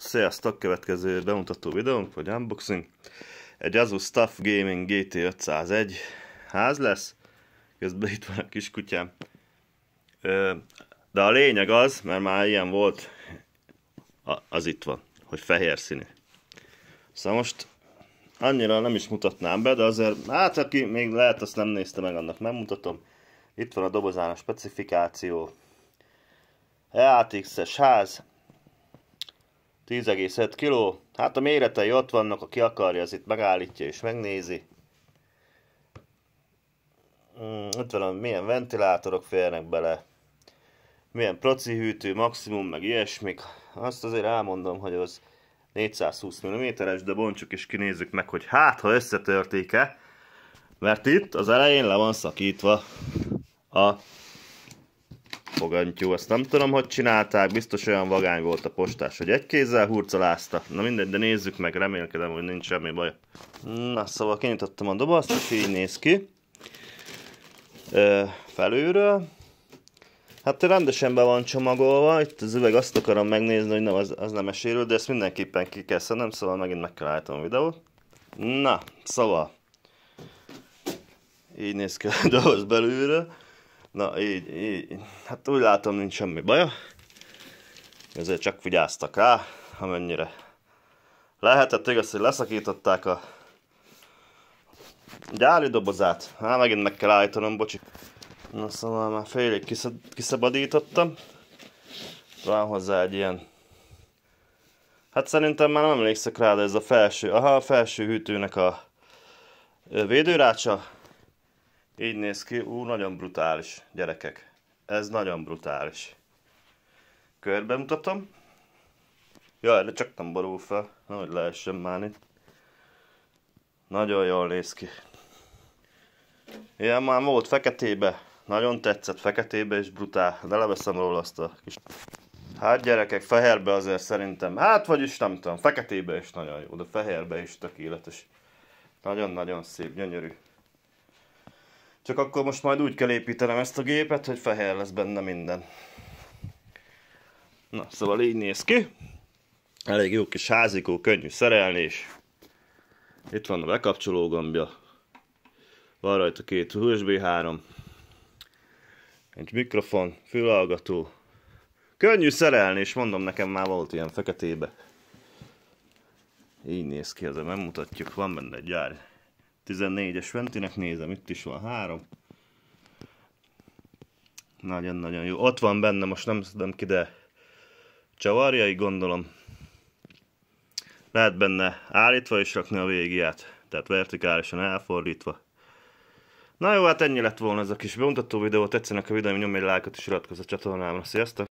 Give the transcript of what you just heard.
Sziasztok, következő bemutató videónk, vagy unboxing. Egy Azus Stuff Gaming GT501 ház lesz. Közben itt van a kiskutyám. De a lényeg az, mert már ilyen volt, az itt van, hogy fehér színű. Szóval most annyira nem is mutatnám be, de azért, hát aki még lehet, azt nem nézte meg, annak nem mutatom. Itt van a dobozán a specifikáció. E ATX-es ház, 10,7 kg. Hát a méretei ott vannak, aki akarja, az itt megállítja és megnézi. Mm, van, milyen ventilátorok férnek bele, milyen proci hűtő, maximum, meg ilyesmik. Azt azért elmondom, hogy az 420 mm-es, de bontsuk és kinézzük meg, hogy hát, ha összetörtéke, mert itt az elején le van szakítva a fogantyú, azt nem tudom, hogy csinálták, biztos olyan vagány volt a postás, hogy egy kézzel hurcolázta. Na mindegy, de nézzük meg, remélkedem, hogy nincs semmi baj. Na, szóval kinyitottam a dobozt, és így néz ki. Ö, felülről. Hát rendesen be van csomagolva, itt az üveg azt akarom megnézni, hogy nem, az, az nem esérül, de ezt mindenképpen ki kell szennem, szóval megint meg kell állítom a videót. Na, szóval. Így néz ki a doboz belülről. Na, így, így, hát úgy látom, nincs semmi baja. Ezért csak vigyáztak rá, amennyire lehetett. Igaz, hogy leszakították a gyári dobozát. Hát megint meg kell állítanom, bocsi. Na szóval már félig kiszabadítottam. Van hozzá egy ilyen... Hát szerintem már nem emlékszek rá, de ez a felső, aha, a felső hűtőnek a védőrácsa. Így néz ki, ú, nagyon brutális, gyerekek. Ez nagyon brutális. Körbe mutatom. Jaj, de csak nem borul fel, nehogy lehessen már itt. Nagyon jól néz ki. Ilyen már volt feketébe. Nagyon tetszett feketébe és brutál. De leveszem róla azt a kis... Hát gyerekek, fehérbe azért szerintem. Hát vagyis nem tudom, feketébe is nagyon jó, de fehérbe is tökéletes. Nagyon-nagyon szép, gyönyörű. Csak akkor most majd úgy kell építenem ezt a gépet, hogy fehér lesz benne minden. Na, szóval így néz ki. Elég jó kis házikó, könnyű szerelni is. Itt van a bekapcsoló gombja. Van rajta két USB 3. Egy mikrofon, fülhallgató. Könnyű szerelni, és mondom, nekem már volt ilyen feketébe. Így néz ki, ezzel megmutatjuk, van benne egy gyár 14-es Ventinek, nézem, itt is van három. Nagyon-nagyon jó. Ott van benne, most nem tudom ki, de csavarjai gondolom. Lehet benne állítva és rakni a végiát, tehát vertikálisan elfordítva. Na jó, hát ennyi lett volna ez a kis bemutató videó. Tetszenek a videó, nyomj egy lájkot és iratkozz a csatornámra. Sziasztok!